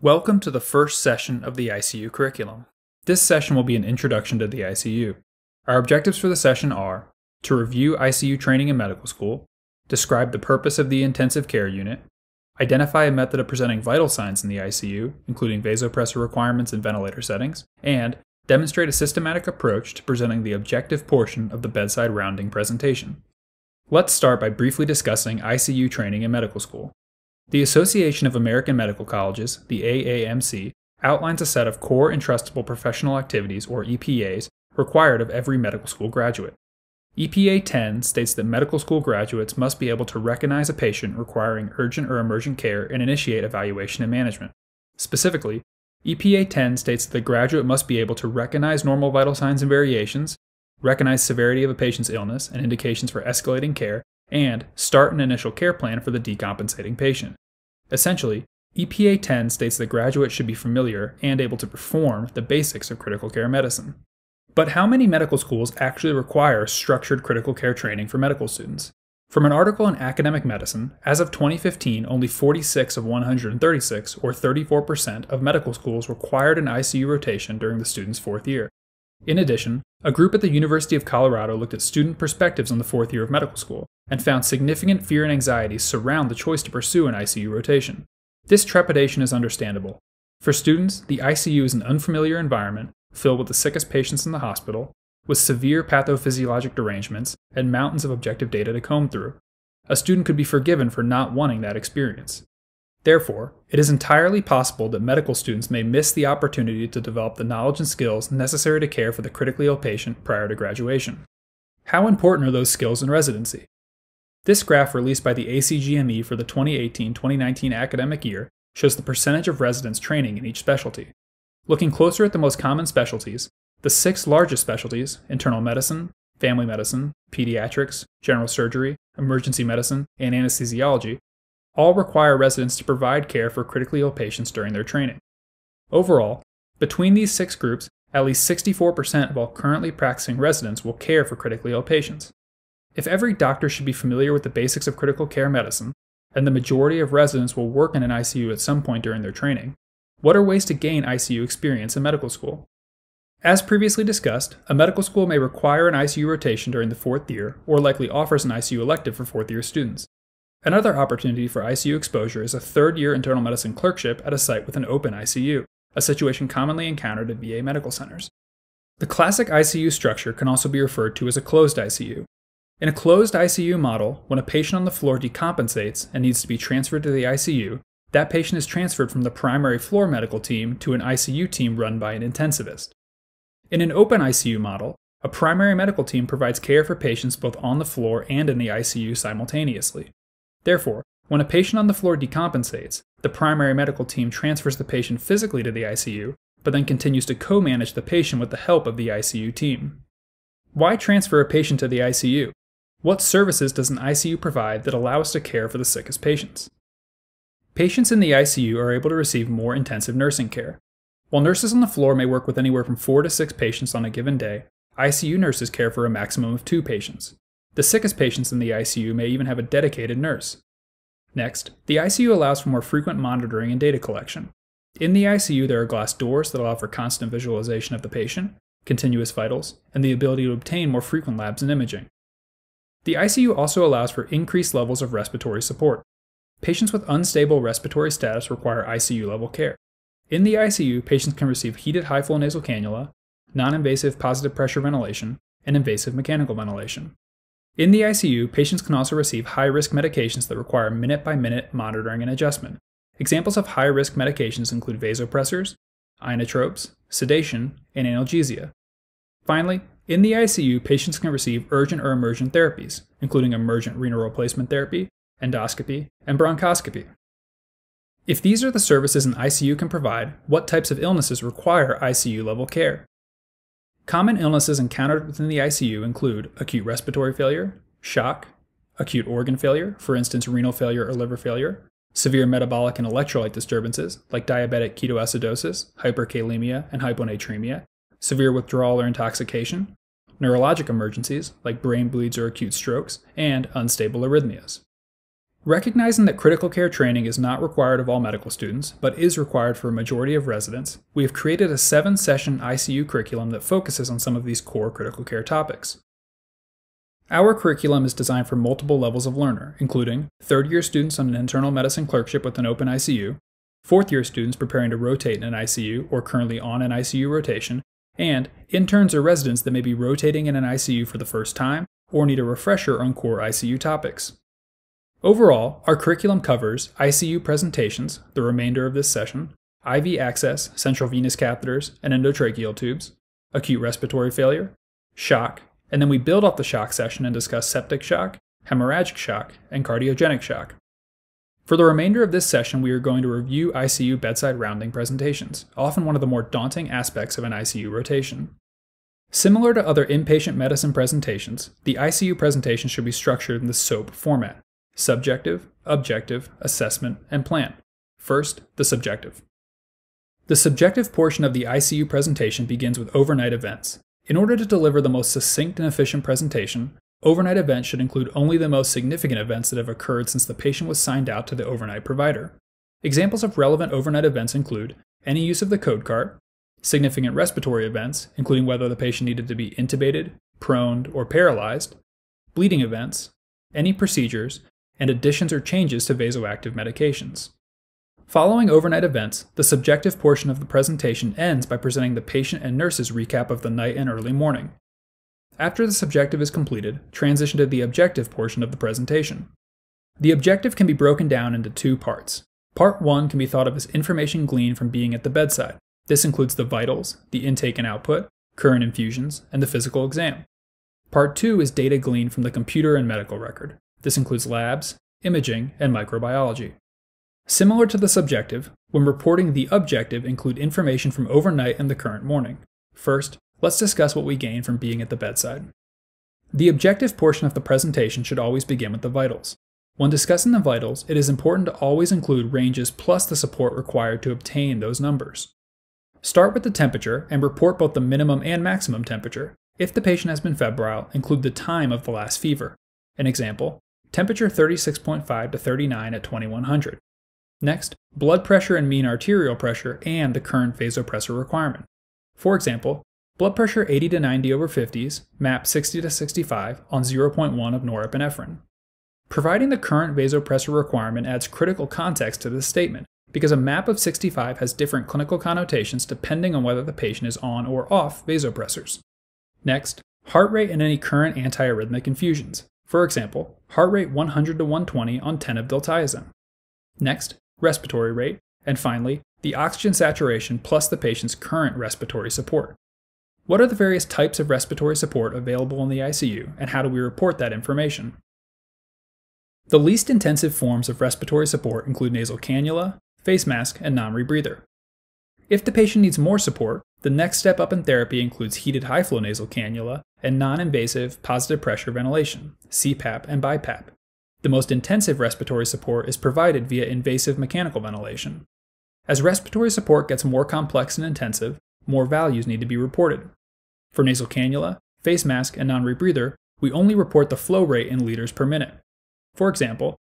Welcome to the first session of the ICU curriculum. This session will be an introduction to the ICU. Our objectives for the session are to review ICU training in medical school, describe the purpose of the intensive care unit, identify a method of presenting vital signs in the ICU, including vasopressor requirements and ventilator settings, and demonstrate a systematic approach to presenting the objective portion of the bedside rounding presentation. Let's start by briefly discussing ICU training in medical school. The Association of American Medical Colleges, the AAMC, outlines a set of core and trustable professional activities, or EPAs, required of every medical school graduate. EPA 10 states that medical school graduates must be able to recognize a patient requiring urgent or emergent care and initiate evaluation and management. Specifically, EPA 10 states that the graduate must be able to recognize normal vital signs and variations, recognize severity of a patient's illness and indications for escalating care, and start an initial care plan for the decompensating patient. Essentially, EPA 10 states that graduates should be familiar and able to perform the basics of critical care medicine. But how many medical schools actually require structured critical care training for medical students? From an article in Academic Medicine, as of 2015, only 46 of 136, or 34%, of medical schools required an ICU rotation during the student's fourth year. In addition, a group at the University of Colorado looked at student perspectives on the fourth year of medical school and found significant fear and anxiety surround the choice to pursue an ICU rotation. This trepidation is understandable. For students, the ICU is an unfamiliar environment filled with the sickest patients in the hospital, with severe pathophysiologic derangements and mountains of objective data to comb through. A student could be forgiven for not wanting that experience. Therefore, it is entirely possible that medical students may miss the opportunity to develop the knowledge and skills necessary to care for the critically ill patient prior to graduation. How important are those skills in residency? This graph released by the ACGME for the 2018 2019 academic year shows the percentage of residents training in each specialty. Looking closer at the most common specialties, the six largest specialties internal medicine, family medicine, pediatrics, general surgery, emergency medicine, and anesthesiology all require residents to provide care for critically ill patients during their training. Overall, between these six groups, at least 64% of all currently practicing residents will care for critically ill patients. If every doctor should be familiar with the basics of critical care medicine, and the majority of residents will work in an ICU at some point during their training, what are ways to gain ICU experience in medical school? As previously discussed, a medical school may require an ICU rotation during the fourth year, or likely offers an ICU elective for fourth year students. Another opportunity for ICU exposure is a third year internal medicine clerkship at a site with an open ICU, a situation commonly encountered at VA medical centers. The classic ICU structure can also be referred to as a closed ICU. In a closed ICU model, when a patient on the floor decompensates and needs to be transferred to the ICU, that patient is transferred from the primary floor medical team to an ICU team run by an intensivist. In an open ICU model, a primary medical team provides care for patients both on the floor and in the ICU simultaneously. Therefore, when a patient on the floor decompensates, the primary medical team transfers the patient physically to the ICU, but then continues to co manage the patient with the help of the ICU team. Why transfer a patient to the ICU? What services does an ICU provide that allow us to care for the sickest patients? Patients in the ICU are able to receive more intensive nursing care. While nurses on the floor may work with anywhere from four to six patients on a given day, ICU nurses care for a maximum of two patients. The sickest patients in the ICU may even have a dedicated nurse. Next, the ICU allows for more frequent monitoring and data collection. In the ICU, there are glass doors that allow for constant visualization of the patient, continuous vitals, and the ability to obtain more frequent labs and imaging. The ICU also allows for increased levels of respiratory support. Patients with unstable respiratory status require ICU level care. In the ICU, patients can receive heated high flow nasal cannula, non invasive positive pressure ventilation, and invasive mechanical ventilation. In the ICU, patients can also receive high risk medications that require minute by minute monitoring and adjustment. Examples of high risk medications include vasopressors, inotropes, sedation, and analgesia. Finally, in the ICU, patients can receive urgent or emergent therapies, including emergent renal replacement therapy, endoscopy, and bronchoscopy. If these are the services an ICU can provide, what types of illnesses require ICU level care? Common illnesses encountered within the ICU include acute respiratory failure, shock, acute organ failure, for instance, renal failure or liver failure, severe metabolic and electrolyte disturbances like diabetic ketoacidosis, hyperkalemia, and hyponatremia, severe withdrawal or intoxication, neurologic emergencies like brain bleeds or acute strokes, and unstable arrhythmias. Recognizing that critical care training is not required of all medical students, but is required for a majority of residents, we have created a seven session ICU curriculum that focuses on some of these core critical care topics. Our curriculum is designed for multiple levels of learner, including third year students on an internal medicine clerkship with an open ICU, fourth year students preparing to rotate in an ICU or currently on an ICU rotation, and interns or residents that may be rotating in an ICU for the first time or need a refresher on core ICU topics. Overall, our curriculum covers ICU presentations, the remainder of this session, IV access, central venous catheters, and endotracheal tubes, acute respiratory failure, shock, and then we build off the shock session and discuss septic shock, hemorrhagic shock, and cardiogenic shock. For the remainder of this session, we are going to review ICU bedside rounding presentations, often one of the more daunting aspects of an ICU rotation. Similar to other inpatient medicine presentations, the ICU presentation should be structured in the SOAP format, subjective, objective, assessment, and plan. First, the subjective. The subjective portion of the ICU presentation begins with overnight events. In order to deliver the most succinct and efficient presentation, overnight events should include only the most significant events that have occurred since the patient was signed out to the overnight provider. Examples of relevant overnight events include any use of the code cart, significant respiratory events, including whether the patient needed to be intubated, proned, or paralyzed, bleeding events, any procedures, and additions or changes to vasoactive medications. Following overnight events, the subjective portion of the presentation ends by presenting the patient and nurse's recap of the night and early morning. After the subjective is completed, transition to the objective portion of the presentation. The objective can be broken down into two parts. Part 1 can be thought of as information gleaned from being at the bedside. This includes the vitals, the intake and output, current infusions, and the physical exam. Part 2 is data gleaned from the computer and medical record. This includes labs, imaging, and microbiology. Similar to the subjective, when reporting the objective include information from overnight and the current morning. First, let's discuss what we gain from being at the bedside. The objective portion of the presentation should always begin with the vitals. When discussing the vitals, it is important to always include ranges plus the support required to obtain those numbers. Start with the temperature and report both the minimum and maximum temperature. If the patient has been febrile, include the time of the last fever. An example, temperature 36.5 to 39 at 2100. Next, blood pressure and mean arterial pressure and the current vasopressor requirement. For example, blood pressure 80 to 90 over 50s, MAP 60 to 65 on 0.1 of norepinephrine. Providing the current vasopressor requirement adds critical context to this statement, because a MAP of 65 has different clinical connotations depending on whether the patient is on or off vasopressors. Next, heart rate and any current antiarrhythmic infusions. For example, heart rate 100 to 120 on 10 of diltiazem. Next, respiratory rate, and finally, the oxygen saturation plus the patient's current respiratory support. What are the various types of respiratory support available in the ICU, and how do we report that information? The least intensive forms of respiratory support include nasal cannula, face mask, and non rebreather. If the patient needs more support, the next step up in therapy includes heated high flow nasal cannula, and non invasive positive pressure ventilation, CPAP and BiPAP. The most intensive respiratory support is provided via invasive mechanical ventilation. As respiratory support gets more complex and intensive, more values need to be reported. For nasal cannula, face mask, and non rebreather, we only report the flow rate in liters per minute. For example,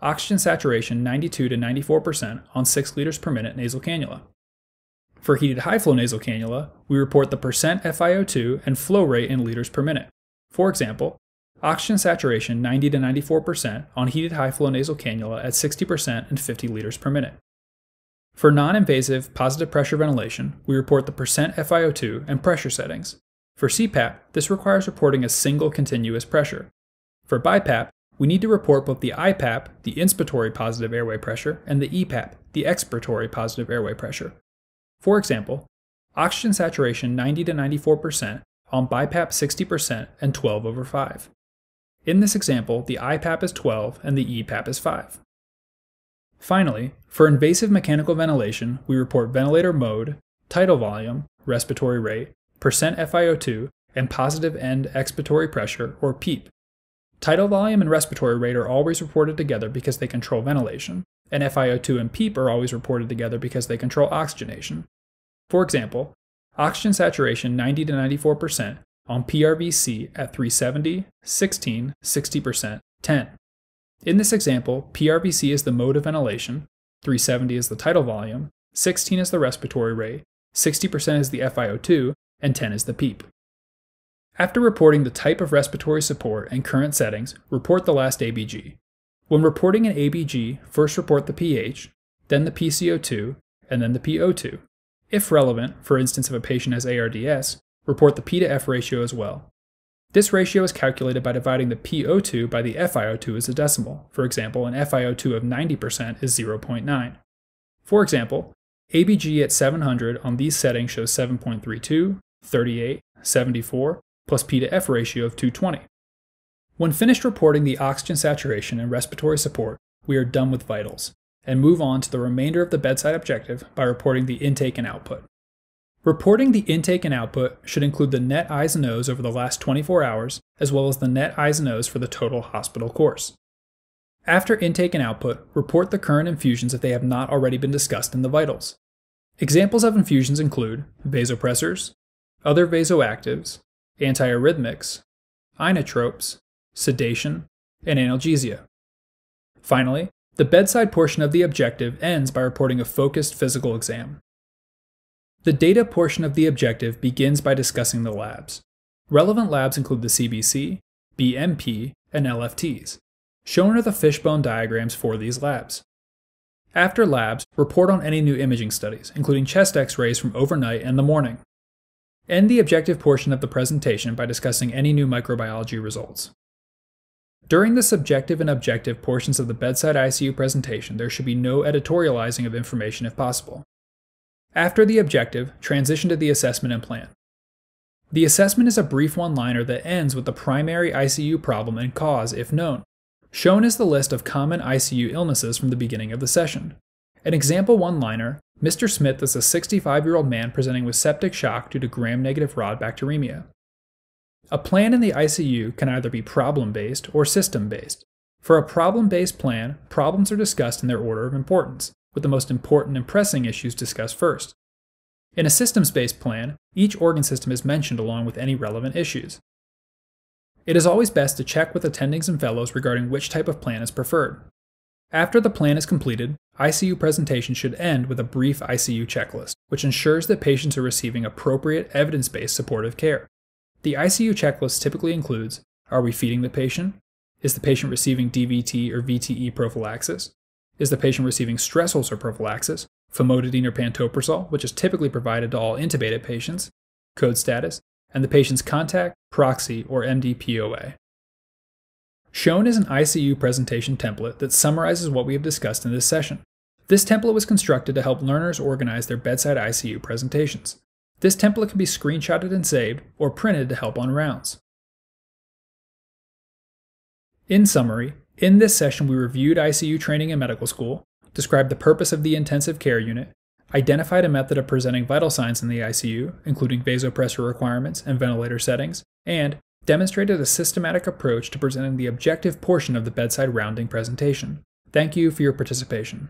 oxygen saturation 92 to 94% on 6 liters per minute nasal cannula, for heated high flow nasal cannula, we report the percent FiO2 and flow rate in liters per minute. For example, oxygen saturation 90 to 94% on heated high flow nasal cannula at 60% and 50 liters per minute. For non invasive positive pressure ventilation, we report the percent FiO2 and pressure settings. For CPAP, this requires reporting a single continuous pressure. For BiPAP, we need to report both the IPAP, the inspiratory positive airway pressure, and the EPAP, the expiratory positive airway pressure. For example, oxygen saturation 90 to 94% on BiPAP 60% and 12 over 5. In this example, the IPAP is 12 and the EPAP is 5. Finally, for invasive mechanical ventilation, we report ventilator mode, tidal volume, respiratory rate, percent FiO2, and positive end expiratory pressure, or PEEP. Tidal volume and respiratory rate are always reported together because they control ventilation and FiO2 and PEEP are always reported together because they control oxygenation. For example, oxygen saturation 90 to 94% on PRVC at 370, 16, 60%, 10. In this example, PRVC is the mode of ventilation, 370 is the tidal volume, 16 is the respiratory rate, 60% is the FiO2, and 10 is the PEEP. After reporting the type of respiratory support and current settings, report the last ABG. When reporting an ABG, first report the pH, then the PCO2, and then the PO2. If relevant, for instance if a patient has ARDS, report the P to F ratio as well. This ratio is calculated by dividing the PO2 by the FiO2 as a decimal. For example, an FiO2 of 90% is 0.9. For example, ABG at 700 on these settings shows 7.32, 38, 74, plus P to F ratio of 220. When finished reporting the oxygen saturation and respiratory support, we are done with vitals and move on to the remainder of the bedside objective by reporting the intake and output. Reporting the intake and output should include the net eyes and nose over the last 24 hours, as well as the net eyes and nose for the total hospital course. After intake and output, report the current infusions if they have not already been discussed in the vitals. Examples of infusions include vasopressors, other vasoactives, antiarrhythmics, inotropes, sedation, and analgesia. Finally, the bedside portion of the objective ends by reporting a focused physical exam. The data portion of the objective begins by discussing the labs. Relevant labs include the CBC, BMP, and LFTs. Shown are the fishbone diagrams for these labs. After labs, report on any new imaging studies, including chest x-rays from overnight and the morning. End the objective portion of the presentation by discussing any new microbiology results. During the subjective and objective portions of the bedside ICU presentation, there should be no editorializing of information if possible. After the objective, transition to the assessment and plan. The assessment is a brief one liner that ends with the primary ICU problem and cause if known. Shown is the list of common ICU illnesses from the beginning of the session. An example one liner Mr. Smith is a 65 year old man presenting with septic shock due to gram negative rod bacteremia. A plan in the ICU can either be problem based or system based. For a problem based plan, problems are discussed in their order of importance, with the most important and pressing issues discussed first. In a systems based plan, each organ system is mentioned along with any relevant issues. It is always best to check with attendings and fellows regarding which type of plan is preferred. After the plan is completed, ICU presentation should end with a brief ICU checklist, which ensures that patients are receiving appropriate evidence based supportive care. The ICU checklist typically includes Are we feeding the patient? Is the patient receiving DVT or VTE prophylaxis? Is the patient receiving stress ulcer prophylaxis, famotidine or pantoprazole, which is typically provided to all intubated patients, code status, and the patient's contact, proxy, or MDPOA. Shown is an ICU presentation template that summarizes what we have discussed in this session. This template was constructed to help learners organize their bedside ICU presentations. This template can be screenshotted and saved, or printed to help on rounds. In summary, in this session we reviewed ICU training in medical school, described the purpose of the intensive care unit, identified a method of presenting vital signs in the ICU, including vasopressor requirements and ventilator settings, and demonstrated a systematic approach to presenting the objective portion of the bedside rounding presentation. Thank you for your participation.